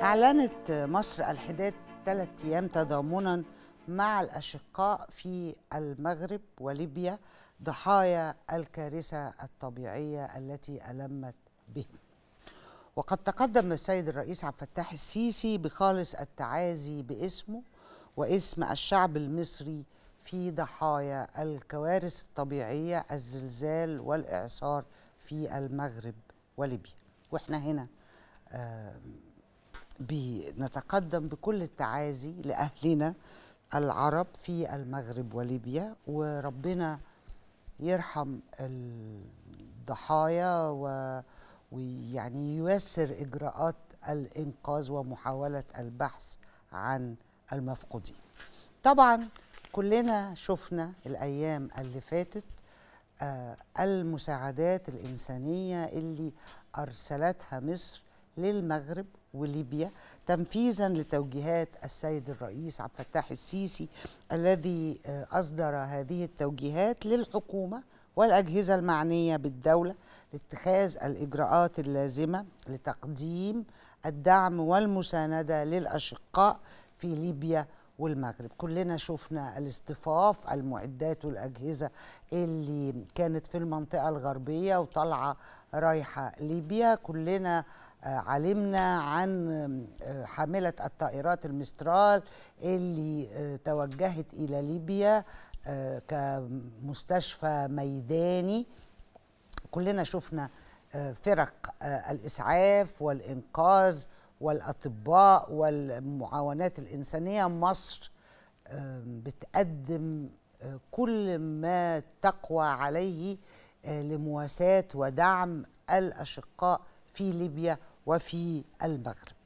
أعلنت مصر الحداد ثلاث أيام تضامنا مع الأشقاء في المغرب وليبيا ضحايا الكارثة الطبيعية التي ألمت بهم وقد تقدم السيد الرئيس عبد الفتاح السيسي بخالص التعازي باسمه واسم الشعب المصري في ضحايا الكوارث الطبيعية الزلزال والإعصار في المغرب وليبيا واحنا هنا نتقدم بكل التعازي لأهلنا العرب في المغرب وليبيا وربنا يرحم الضحايا و... ويعني ييسر إجراءات الإنقاذ ومحاولة البحث عن المفقودين طبعا كلنا شفنا الأيام اللي فاتت آه، المساعدات الإنسانية اللي أرسلتها مصر للمغرب وليبيا تنفيذا لتوجيهات السيد الرئيس عبد الفتاح السيسي الذي آه، اصدر هذه التوجيهات للحكومه والاجهزه المعنيه بالدوله لاتخاذ الاجراءات اللازمه لتقديم الدعم والمسانده للاشقاء في ليبيا والمغرب كلنا شفنا الاصطفاف المعدات والأجهزة اللي كانت في المنطقة الغربية وطالعة رايحة ليبيا كلنا علمنا عن آه، حاملة الطائرات المسترال اللي آه، توجهت إلى ليبيا آه، كمستشفى ميداني كلنا شفنا فرق الإسعاف والإنقاذ والأطباء والمعاونات الإنسانية مصر بتقدم كل ما تقوى عليه لمواساة ودعم الأشقاء في ليبيا وفي المغرب